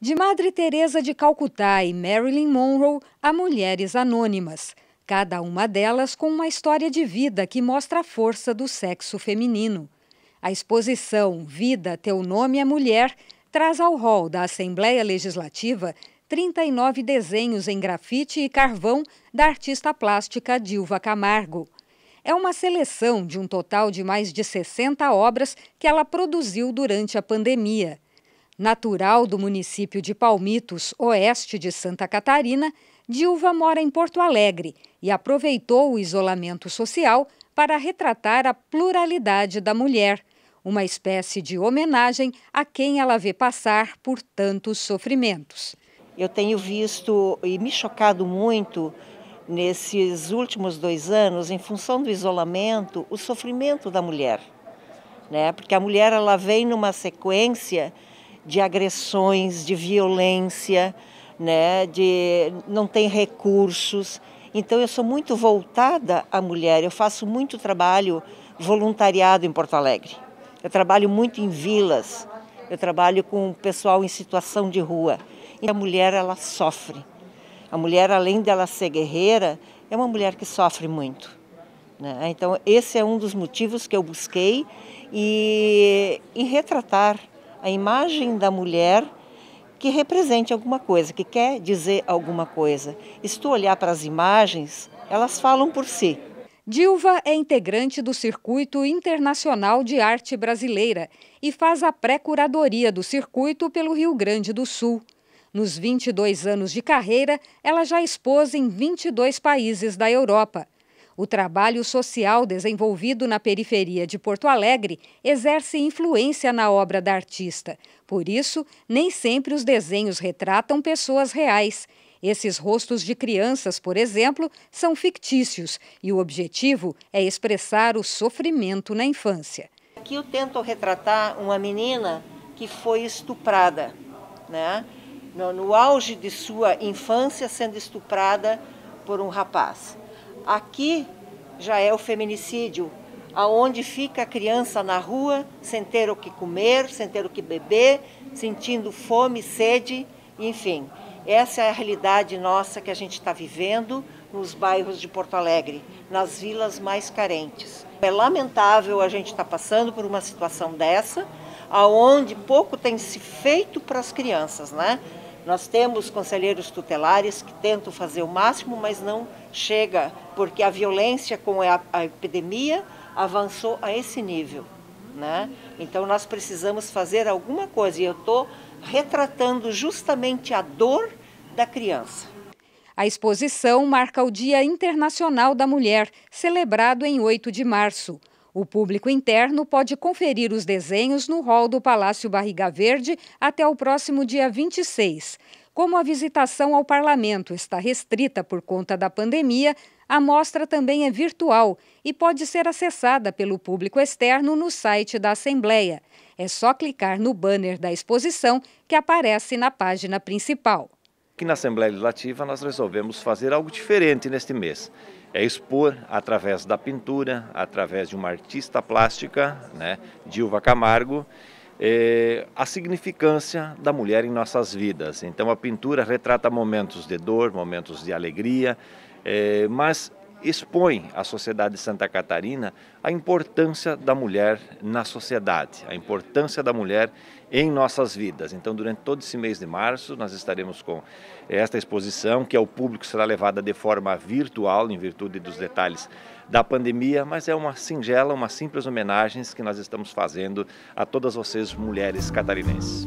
De Madre Teresa de Calcutá e Marilyn Monroe a mulheres anônimas, cada uma delas com uma história de vida que mostra a força do sexo feminino. A exposição Vida, Teu Nome é Mulher traz ao hall da Assembleia Legislativa 39 desenhos em grafite e carvão da artista plástica Dilva Camargo é uma seleção de um total de mais de 60 obras que ela produziu durante a pandemia. Natural do município de Palmitos, oeste de Santa Catarina, Dilva mora em Porto Alegre e aproveitou o isolamento social para retratar a pluralidade da mulher, uma espécie de homenagem a quem ela vê passar por tantos sofrimentos. Eu tenho visto e me chocado muito nesses últimos dois anos, em função do isolamento, o sofrimento da mulher. Né? Porque a mulher ela vem numa sequência de agressões, de violência, né? de não tem recursos. Então eu sou muito voltada à mulher. Eu faço muito trabalho voluntariado em Porto Alegre. Eu trabalho muito em vilas. Eu trabalho com o pessoal em situação de rua. E a mulher ela sofre. A mulher, além dela ser guerreira, é uma mulher que sofre muito. Né? Então, esse é um dos motivos que eu busquei e, em retratar a imagem da mulher que represente alguma coisa, que quer dizer alguma coisa. Estou se tu olhar para as imagens, elas falam por si. Dilva é integrante do Circuito Internacional de Arte Brasileira e faz a pré-curadoria do circuito pelo Rio Grande do Sul. Nos 22 anos de carreira, ela já expôs em 22 países da Europa. O trabalho social desenvolvido na periferia de Porto Alegre exerce influência na obra da artista. Por isso, nem sempre os desenhos retratam pessoas reais. Esses rostos de crianças, por exemplo, são fictícios e o objetivo é expressar o sofrimento na infância. Aqui eu tento retratar uma menina que foi estuprada, né? no, no auge de sua infância, sendo estuprada por um rapaz. Aqui já é o feminicídio, aonde fica a criança na rua, sem ter o que comer, sem ter o que beber, sentindo fome, sede, enfim. Essa é a realidade nossa que a gente está vivendo nos bairros de Porto Alegre, nas vilas mais carentes. É lamentável a gente estar tá passando por uma situação dessa, aonde pouco tem se feito para as crianças, né? Nós temos conselheiros tutelares que tentam fazer o máximo, mas não chega, porque a violência com a, epidemia avançou a esse nível. Né? Então nós precisamos fazer alguma coisa e eu estou retratando justamente a dor da criança. A exposição marca o Dia Internacional da Mulher, celebrado em 8 de março. O público interno pode conferir os desenhos no hall do Palácio Barriga Verde até o próximo dia 26. Como a visitação ao parlamento está restrita por conta da pandemia, a mostra também é virtual e pode ser acessada pelo público externo no site da Assembleia. É só clicar no banner da exposição que aparece na página principal que na Assembleia Legislativa nós resolvemos fazer algo diferente neste mês. É expor através da pintura, através de uma artista plástica, né, Dilva Camargo, eh, a significância da mulher em nossas vidas. Então a pintura retrata momentos de dor, momentos de alegria, eh, mas expõe à sociedade de Santa Catarina a importância da mulher na sociedade, a importância da mulher em nossas vidas. Então, durante todo esse mês de março, nós estaremos com esta exposição, que ao é público será levada de forma virtual, em virtude dos detalhes da pandemia, mas é uma singela, uma simples homenagem que nós estamos fazendo a todas vocês, mulheres catarinenses.